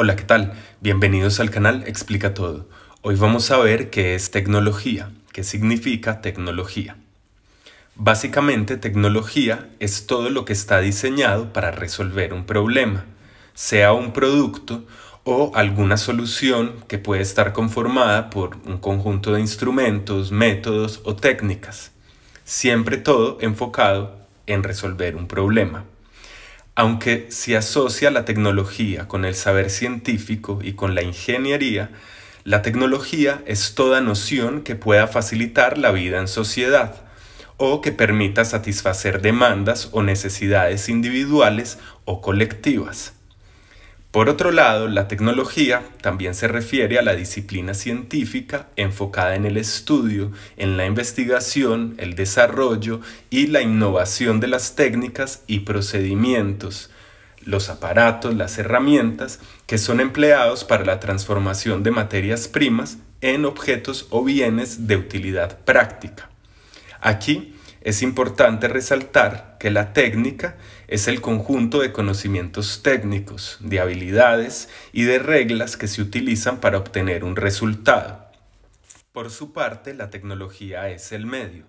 Hola, ¿qué tal? Bienvenidos al canal Explica Todo. Hoy vamos a ver qué es tecnología, qué significa tecnología. Básicamente, tecnología es todo lo que está diseñado para resolver un problema, sea un producto o alguna solución que puede estar conformada por un conjunto de instrumentos, métodos o técnicas. Siempre todo enfocado en resolver un problema. Aunque se asocia la tecnología con el saber científico y con la ingeniería, la tecnología es toda noción que pueda facilitar la vida en sociedad o que permita satisfacer demandas o necesidades individuales o colectivas. Por otro lado, la tecnología también se refiere a la disciplina científica enfocada en el estudio, en la investigación, el desarrollo y la innovación de las técnicas y procedimientos, los aparatos, las herramientas que son empleados para la transformación de materias primas en objetos o bienes de utilidad práctica. Aquí es importante resaltar que la técnica es el conjunto de conocimientos técnicos, de habilidades y de reglas que se utilizan para obtener un resultado. Por su parte, la tecnología es el medio,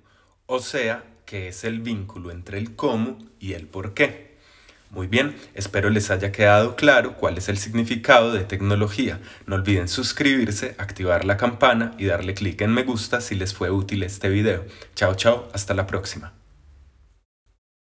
o sea, que es el vínculo entre el cómo y el por qué. Muy bien, espero les haya quedado claro cuál es el significado de tecnología. No olviden suscribirse, activar la campana y darle clic en me gusta si les fue útil este video. Chao, chao, hasta la próxima.